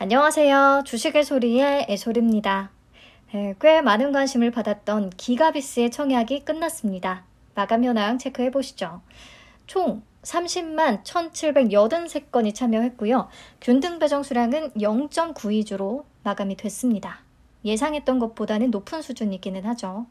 안녕하세요. 주식의 소리의 애소리입니다. 네, 꽤 많은 관심을 받았던 기가비스의 청약이 끝났습니다. 마감 현황 체크해 보시죠. 총 30만 1,783건이 참여했고요. 균등 배정 수량은 0.92주로 마감이 됐습니다. 예상했던 것보다는 높은 수준이기는 하죠.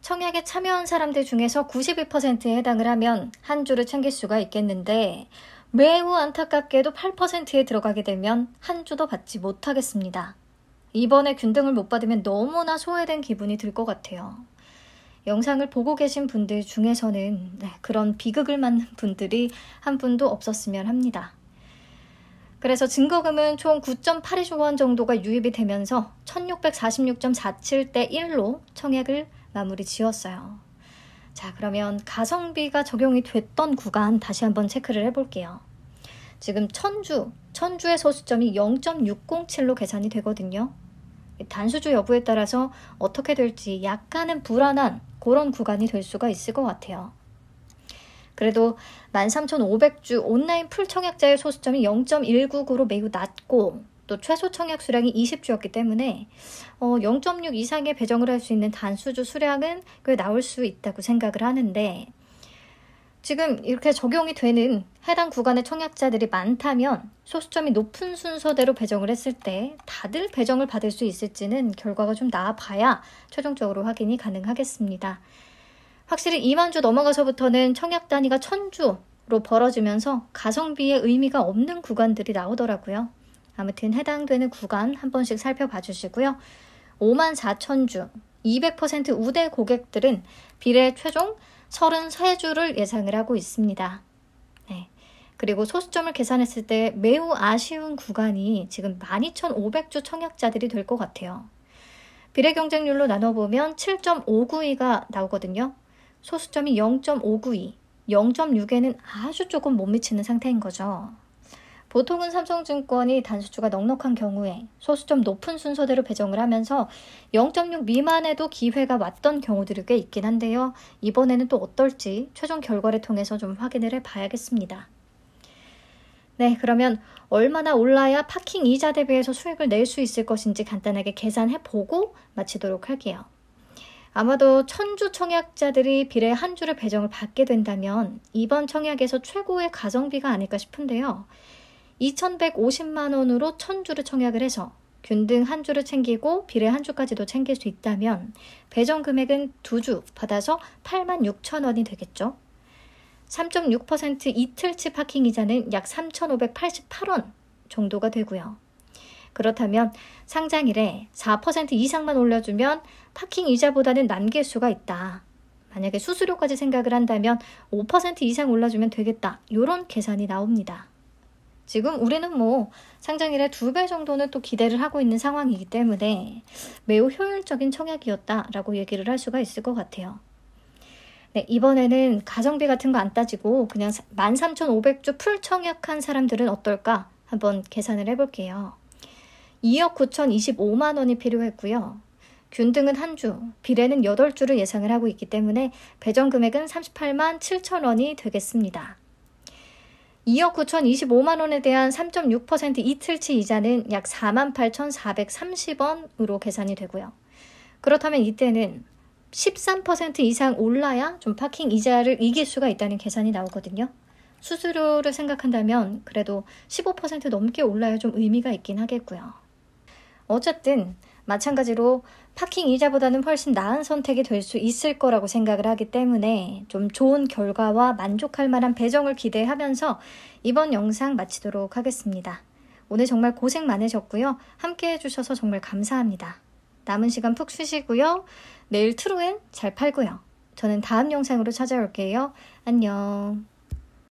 청약에 참여한 사람들 중에서 92%에 해당을 하면 한 주를 챙길 수가 있겠는데 매우 안타깝게도 8%에 들어가게 되면 한 주도 받지 못하겠습니다. 이번에 균등을 못 받으면 너무나 소외된 기분이 들 것 같아요. 영상을 보고 계신 분들 중에서는 네, 그런 비극을 맞는 분들이 한 분도 없었으면 합니다. 그래서 증거금은 총 9.82조 원 정도가 유입이 되면서 1646.47대 1로 청약을 마무리 지었어요. 자, 그러면 가성비가 적용이 됐던 구간 다시 한번 체크를 해볼게요. 지금 천주, 천주의 소수점이 0.607로 계산이 되거든요. 단수주 여부에 따라서 어떻게 될지 약간은 불안한 그런 구간이 될 수가 있을 것 같아요. 그래도 13,500주 온라인 풀청약자의 소수점이 0.199로 매우 낮고 또 최소 청약 수량이 20주였기 때문에 어, 0.6 이상의 배정을 할 수 있는 단수주 수량은 꽤 나올 수 있다고 생각을 하는데 지금 이렇게 적용이 되는 해당 구간의 청약자들이 많다면 소수점이 높은 순서대로 배정을 했을 때 다들 배정을 받을 수 있을지는 결과가 좀 나아봐야 최종적으로 확인이 가능하겠습니다. 확실히 2만 주 넘어가서부터는 청약 단위가 천주로 벌어지면서 가성비의 의미가 없는 구간들이 나오더라고요. 아무튼 해당되는 구간 한 번씩 살펴봐 주시고요. 5만 4천 주, 200% 우대 고객들은 비례 최종 33주를 예상을 하고 있습니다. 네. 그리고 소수점을 계산했을 때 매우 아쉬운 구간이 지금 12,500주 청약자들이 될 것 같아요. 비례 경쟁률로 나눠보면 7.592가 나오거든요. 소수점이 0.592, 0.6에는 아주 조금 못 미치는 상태인 거죠. 보통은 삼성증권이 단수주가 넉넉한 경우에 소수점 높은 순서대로 배정을 하면서 0.6 미만에도 기회가 왔던 경우들이 꽤 있긴 한데요. 이번에는 또 어떨지 최종 결과를 통해서 좀 확인을 해봐야겠습니다. 네, 그러면 얼마나 올라야 파킹 이자 대비해서 수익을 낼 수 있을 것인지 간단하게 계산해보고 마치도록 할게요. 아마도 천주 청약자들이 비례 한 주를 배정을 받게 된다면 이번 청약에서 최고의 가성비가 아닐까 싶은데요. 2,150만 원으로 천주를 청약을 해서 균등 한 주를 챙기고 비례 한 주까지도 챙길 수 있다면 배정 금액은 두 주 받아서 8만 6천 원이 되겠죠. 3.6% 이틀치 파킹 이자는 약 3,588원 정도가 되고요. 그렇다면 상장일에 4% 이상만 올려주면 파킹 이자보다는 남길 수가 있다. 만약에 수수료까지 생각을 한다면 5% 이상 올라주면 되겠다. 이런 계산이 나옵니다. 지금 우리는 뭐상장일에두 배 정도는 또 기대를 하고 있는 상황이기 때문에 매우 효율적인 청약이었다라고 얘기를 할 수가 있을 것 같아요. 네, 이번에는 가성비 같은 거 안 따지고 그냥 13,500주 풀 청약한 사람들은 어떨까 한번 계산을 해볼게요. 2억 9,025만 원이 필요했고요. 균등은 한 주, 비례는 8주를 예상을 하고 있기 때문에 배정 금액은 38만 7천 원이 되겠습니다. 2억 9,025만 원에 대한 3.6% 이틀치 이자는 약 48,430원으로 계산이 되고요. 그렇다면 이때는 13% 이상 올라야 좀 파킹 이자를 이길 수가 있다는 계산이 나오거든요. 수수료를 생각한다면 그래도 15% 넘게 올라야 좀 의미가 있긴 하겠고요. 어쨌든 마찬가지로 파킹 이자보다는 훨씬 나은 선택이 될 수 있을 거라고 생각을 하기 때문에 좀 좋은 결과와 만족할 만한 배정을 기대하면서 이번 영상 마치도록 하겠습니다. 오늘 정말 고생 많으셨고요. 함께 해주셔서 정말 감사합니다. 남은 시간 푹 쉬시고요. 내일 트루엔 잘 팔고요. 저는 다음 영상으로 찾아올게요. 안녕.